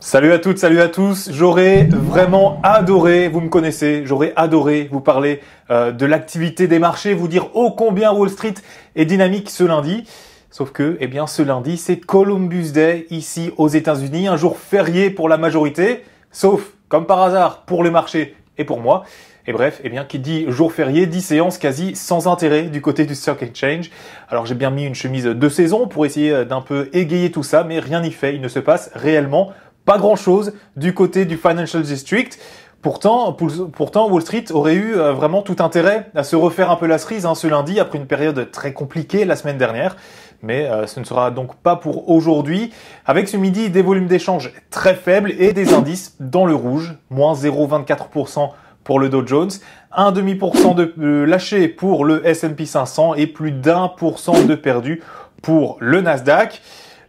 Salut à toutes, salut à tous. J'aurais vraiment adoré, vous me connaissez, j'aurais adoré vous parler euh, de l'activité des marchés, vous dire oh combien Wall Street est dynamique ce lundi. Sauf que, eh bien, ce lundi, c'est Columbus Day ici aux États-Unis, un jour férié pour la majorité, sauf, comme par hasard, pour les marchés et pour moi. Et bref, eh bien, qui dit jour férié, dit séance quasi sans intérêt du côté du Stock Exchange. Alors j'ai bien mis une chemise de saison pour essayer euh, d'un peu égayer tout ça, mais rien n'y fait, il ne se passe réellement pas grand-chose du côté du Financial District. Pourtant, pourtant, Wall Street aurait eu euh, vraiment tout intérêt à se refaire un peu la cerise hein, ce lundi, après une période très compliquée la semaine dernière. Mais euh, ce ne sera donc pas pour aujourd'hui. Avec ce midi, des volumes d'échanges très faibles et des indices dans le rouge, moins 0,24% pour le Dow Jones, 1,5% de lâché pour le S&P 500 et plus d'un de perdu pour le Nasdaq.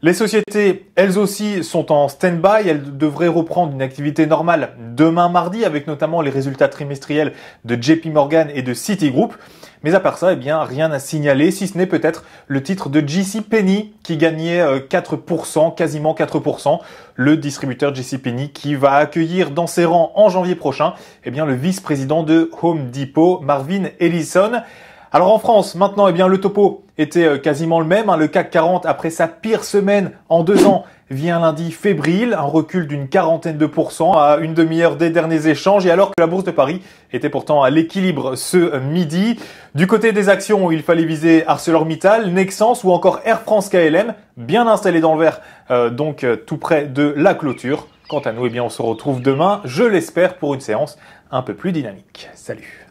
Les sociétés, elles aussi, sont en stand-by. Elles devraient reprendre une activité normale demain mardi, avec notamment les résultats trimestriels de JP Morgan et de Citigroup. Mais à part ça, eh bien, rien à signaler, si ce n'est peut-être le titre de JC qui gagnait 4%, euh, quasiment 4%. Le distributeur JC qui va accueillir dans ses rangs en janvier prochain, eh bien, le vice-président de Home Depot, Marvin Ellison. Alors en France, maintenant, eh bien, le topo était euh, quasiment le même. Hein. Le CAC 40, après sa pire semaine en deux ans, vient lundi fébrile, un recul d'une quarantaine de pourcents à une demi-heure des derniers échanges, et alors que la Bourse de Paris était pourtant à l'équilibre ce midi. Du côté des actions, il fallait viser ArcelorMittal, Nexence ou encore Air France KLM, bien installés dans le vert, euh, donc euh, tout près de la clôture. Quant à nous, eh bien, on se retrouve demain, je l'espère, pour une séance un peu plus dynamique. Salut